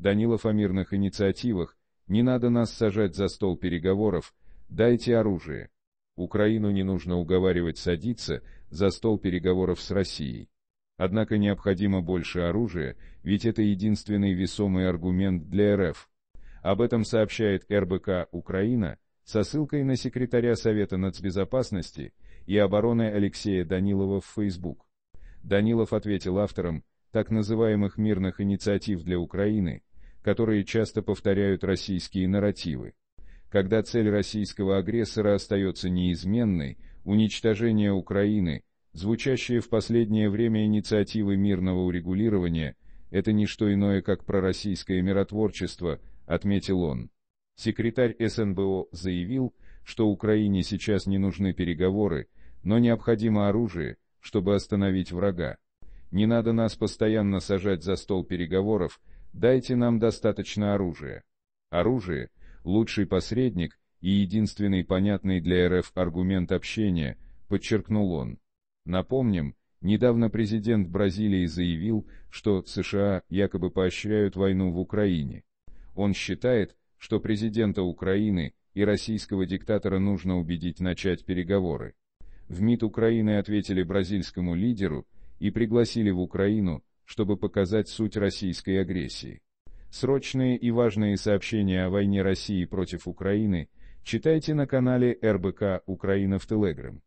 Данилов о мирных инициативах, не надо нас сажать за стол переговоров, дайте оружие. Украину не нужно уговаривать садиться за стол переговоров с Россией. Однако необходимо больше оружия, ведь это единственный весомый аргумент для РФ. Об этом сообщает РБК «Украина» со ссылкой на секретаря Совета нацбезопасности и обороны Алексея Данилова в Facebook. Данилов ответил авторам так называемых мирных инициатив для Украины, которые часто повторяют российские нарративы. Когда цель российского агрессора остается неизменной, уничтожение Украины, звучащие в последнее время инициативы мирного урегулирования, это не что иное, как пророссийское миротворчество, отметил он. Секретарь СНБО заявил, что Украине сейчас не нужны переговоры, но необходимо оружие, чтобы остановить врага. Не надо нас постоянно сажать за стол переговоров, дайте нам достаточно оружия. Оружие – лучший посредник и единственный понятный для РФ аргумент общения, подчеркнул он. Напомним, недавно президент Бразилии заявил, что США якобы поощряют войну в Украине. Он считает, что президента Украины и российского диктатора нужно убедить начать переговоры. В МИД Украины ответили бразильскому лидеру и пригласили в Украину чтобы показать суть российской агрессии. Срочные и важные сообщения о войне России против Украины читайте на канале РБК «Украина» в Телеграм.